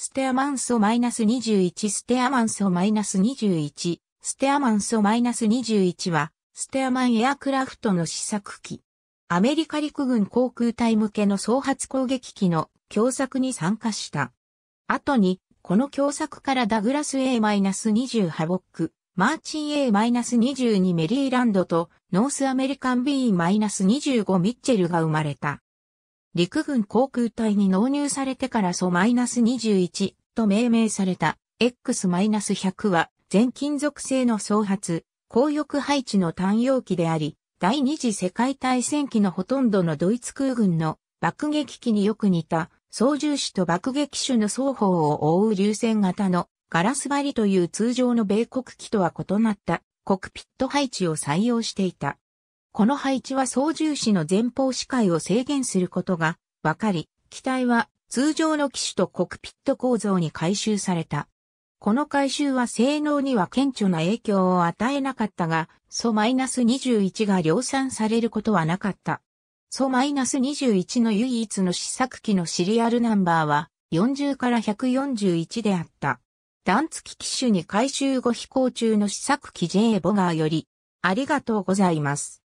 ステアマンソ -21 ステアマンソ -21 ステアマンソ -21 はステアマンエアクラフトの試作機。アメリカ陸軍航空隊向けの総発攻撃機の共作に参加した。後に、この共作からダグラス A-20 ハボック、マーチン A-22 メリーランドとノースアメリカン B-25 ミッチェルが生まれた。陸軍航空隊に納入されてから素 -21 と命名された X-100 は全金属製の総発、高翼配置の単容機であり、第二次世界大戦期のほとんどのドイツ空軍の爆撃機によく似た操縦士と爆撃手の双方を覆う流線型のガラス張りという通常の米国機とは異なったコクピット配置を採用していた。この配置は操縦士の前方視界を制限することが分かり、機体は通常の機種とコクピット構造に改修された。この改修は性能には顕著な影響を与えなかったが、ソ -21 が量産されることはなかった。ソ -21 の唯一の試作機のシリアルナンバーは40から141であった。弾付き機種に改修後飛行中の試作機 J ボガーより、ありがとうございます。